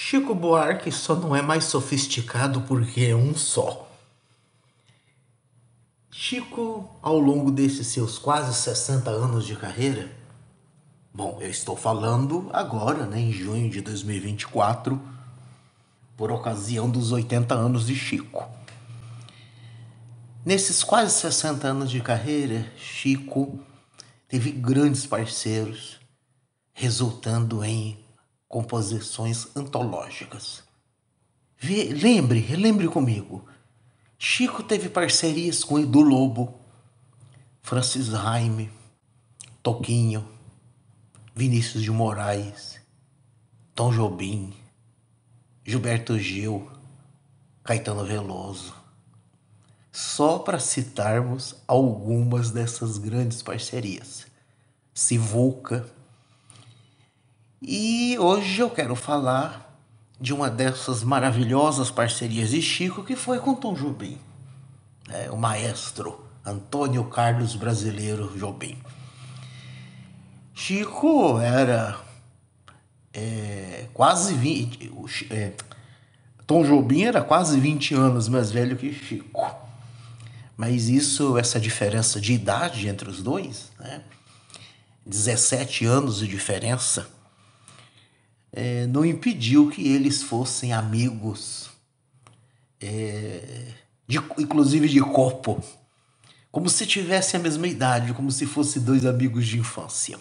Chico Buarque só não é mais sofisticado porque é um só. Chico, ao longo desses seus quase 60 anos de carreira, bom, eu estou falando agora, né, em junho de 2024, por ocasião dos 80 anos de Chico. Nesses quase 60 anos de carreira, Chico teve grandes parceiros, resultando em composições antológicas. Vê, lembre, relembre comigo. Chico teve parcerias com Edu Lobo, Francis Jaime, Toquinho, Vinícius de Moraes, Tom Jobim, Gilberto Gil, Caetano Veloso. Só para citarmos algumas dessas grandes parcerias. Sivuca, e hoje eu quero falar de uma dessas maravilhosas parcerias de Chico que foi com Tom Jobim, né? o maestro Antônio Carlos Brasileiro Jobim. Chico era é, quase 20. É, Tom Jobim era quase 20 anos mais velho que Chico. Mas isso, essa diferença de idade entre os dois, né? 17 anos de diferença é, não impediu que eles fossem amigos, é, de, inclusive de corpo, como se tivessem a mesma idade, como se fossem dois amigos de infância.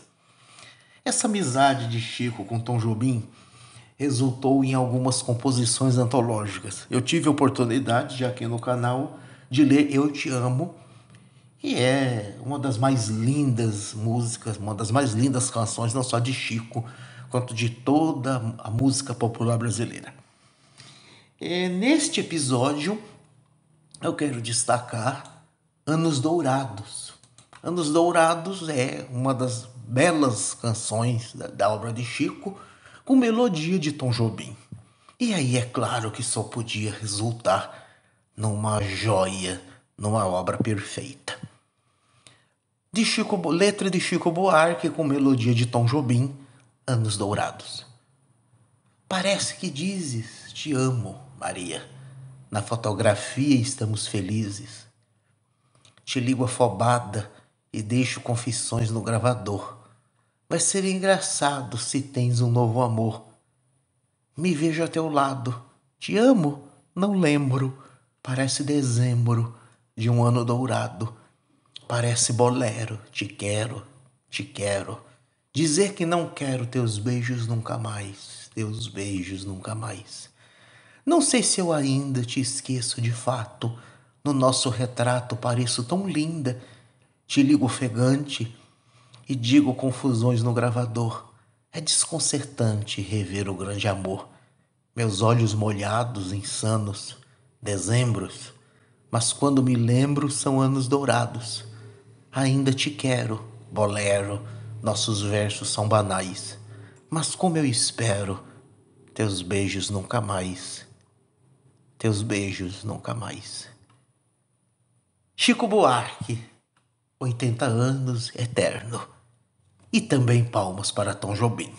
Essa amizade de Chico com Tom Jobim resultou em algumas composições antológicas. Eu tive a oportunidade, já aqui no canal, de ler Eu Te Amo, que é uma das mais lindas músicas, uma das mais lindas canções, não só de Chico, quanto de toda a música popular brasileira. E neste episódio, eu quero destacar Anos Dourados. Anos Dourados é uma das belas canções da, da obra de Chico, com melodia de Tom Jobim. E aí é claro que só podia resultar numa joia, numa obra perfeita. De Chico, letra de Chico Buarque com melodia de Tom Jobim, anos dourados. Parece que dizes: Te amo, Maria. Na fotografia estamos felizes. Te ligo afobada e deixo confissões no gravador. Vai ser engraçado se tens um novo amor. Me vejo a teu lado. Te amo, não lembro. Parece dezembro de um ano dourado. Parece bolero. Te quero, te quero. Dizer que não quero teus beijos nunca mais, teus beijos nunca mais. Não sei se eu ainda te esqueço de fato. No nosso retrato pareço tão linda. Te ligo ofegante e digo confusões no gravador. É desconcertante rever o grande amor. Meus olhos molhados, insanos, dezembros. Mas quando me lembro, são anos dourados. Ainda te quero, bolero nossos versos são banais, mas como eu espero teus beijos nunca mais. Teus beijos nunca mais. Chico Buarque, 80 anos eterno. E também palmas para Tom Jobim.